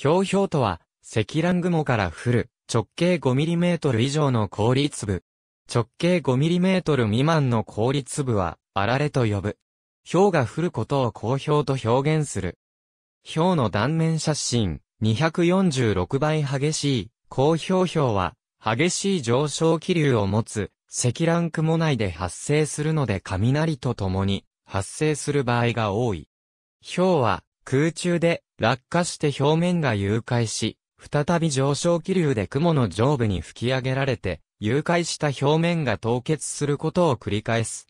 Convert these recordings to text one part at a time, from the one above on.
ひょうひょうとは、積乱雲から降る直径 5mm 以上の氷粒。直径 5mm 未満の氷粒は、あられと呼ぶ。氷が降ることを公氷と表現する。氷の断面写真、246倍激しい、公氷氷は、激しい上昇気流を持つ、積乱雲内で発生するので雷と共に、発生する場合が多い。氷は、空中で落下して表面が融解し、再び上昇気流で雲の上部に吹き上げられて、融解した表面が凍結することを繰り返す。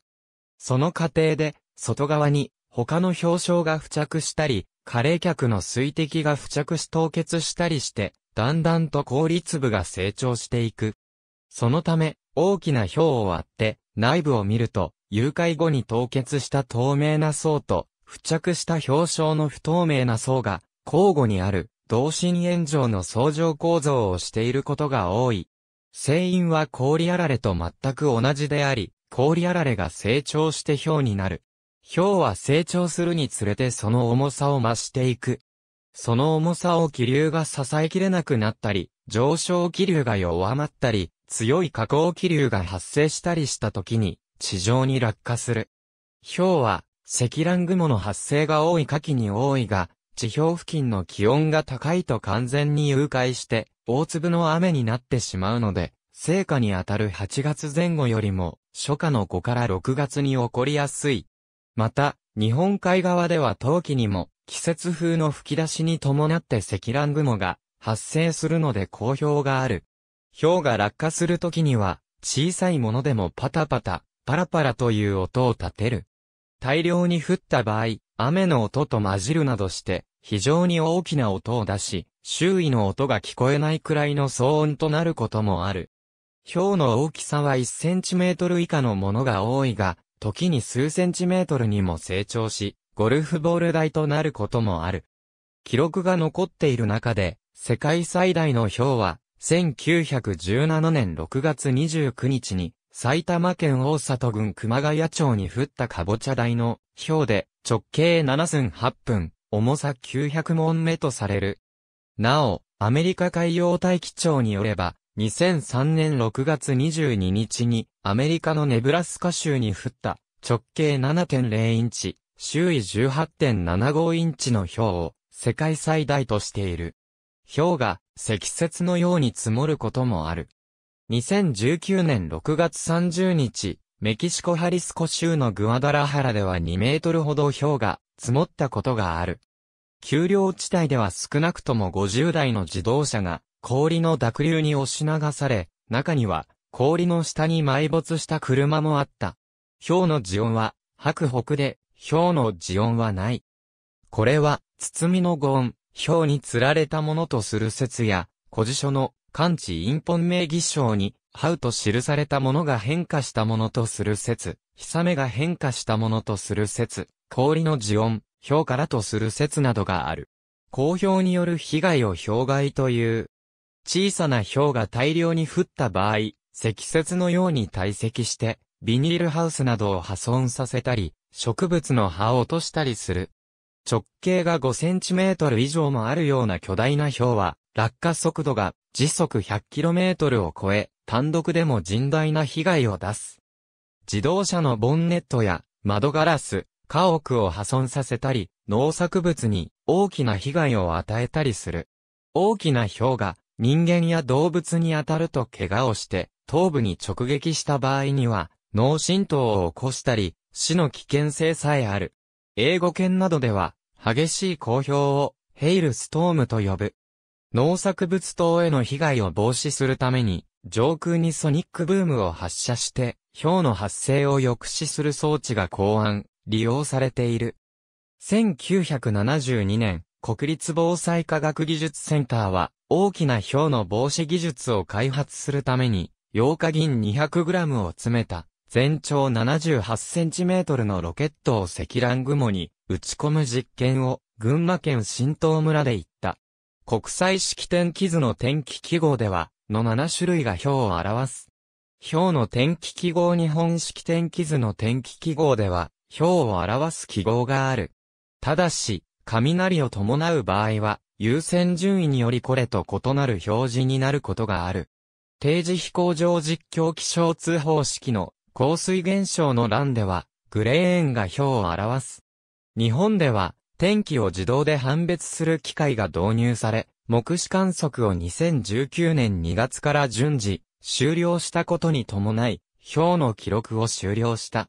その過程で、外側に他の氷床が付着したり、加冷却の水滴が付着し凍結したりして、だんだんと氷粒が成長していく。そのため、大きな氷を割って、内部を見ると、融解後に凍結した透明な層と、付着した表彰の不透明な層が、交互にある、同心円状の相乗構造をしていることが多い。成因は氷あられと全く同じであり、氷あられが成長して氷になる。氷は成長するにつれてその重さを増していく。その重さを気流が支えきれなくなったり、上昇気流が弱まったり、強い下降気流が発生したりした時に、地上に落下する。氷は、積乱雲の発生が多い夏季に多いが、地表付近の気温が高いと完全に誘拐して、大粒の雨になってしまうので、成果にあたる8月前後よりも、初夏の5から6月に起こりやすい。また、日本海側では冬季にも、季節風の吹き出しに伴って積乱雲が発生するので好評がある。氷が落下する時には、小さいものでもパタパタ、パラパラという音を立てる。大量に降った場合、雨の音と混じるなどして、非常に大きな音を出し、周囲の音が聞こえないくらいの騒音となることもある。氷の大きさは1センチメートル以下のものが多いが、時に数センチメートルにも成長し、ゴルフボール台となることもある。記録が残っている中で、世界最大の氷は、1917年6月29日に、埼玉県大里郡熊谷町に降ったカボチャ大の氷で直径7寸8分、重さ900問目とされる。なお、アメリカ海洋大気庁によれば、2003年6月22日にアメリカのネブラスカ州に降った直径7.0インチ、周囲18.75インチの氷を世界最大としている。氷が積雪のように積もることもある。2019年6月30日、メキシコハリスコ州のグアダラハラでは2メートルほど氷が積もったことがある。丘陵地帯では少なくとも50台の自動車が氷の濁流に押し流され、中には氷の下に埋没した車もあった。氷の地温は白北で、氷の地温はない。これは、包みの語音、氷に釣られたものとする説や、古辞書の漢地陰本名義章に、ハウと記されたものが変化したものとする説、ヒサメが変化したものとする説、氷の地音、氷からとする説などがある。公表による被害を氷害という。小さな氷が大量に降った場合、積雪のように堆積して、ビニールハウスなどを破損させたり、植物の葉を落としたりする。直径が5センチメートル以上もあるような巨大な氷は、落下速度が時速 100km を超え、単独でも甚大な被害を出す。自動車のボンネットや窓ガラス、家屋を破損させたり、農作物に大きな被害を与えたりする。大きな氷が人間や動物に当たると怪我をして頭部に直撃した場合には脳震盪を起こしたり死の危険性さえある。英語圏などでは激しい公表をヘイルストームと呼ぶ。農作物等への被害を防止するために、上空にソニックブームを発射して、氷の発生を抑止する装置が考案、利用されている。1972年、国立防災科学技術センターは、大きな氷の防止技術を開発するために、溶化銀 200g を詰めた、全長 78cm のロケットを積乱雲に打ち込む実験を、群馬県新東村で行った。国際式典記図の天気記号では、の7種類が表を表す。表の天気記号日本式典記図の天気記号では、表を表す記号がある。ただし、雷を伴う場合は、優先順位によりこれと異なる表示になることがある。定時飛行場実況気象通報式の降水現象の欄では、グレーンが表を表す。日本では、天気を自動で判別する機械が導入され、目視観測を2019年2月から順次、終了したことに伴い、表の記録を終了した。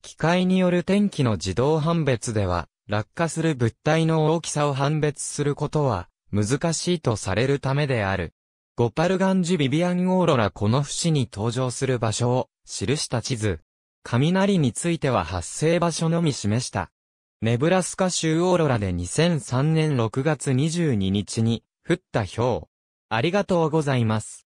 機械による天気の自動判別では、落下する物体の大きさを判別することは、難しいとされるためである。ゴパルガンジュ・ビビアン・オーロラこの節に登場する場所を記した地図。雷については発生場所のみ示した。ネブラスカ州オーロラで2003年6月22日に降った氷。ありがとうございます。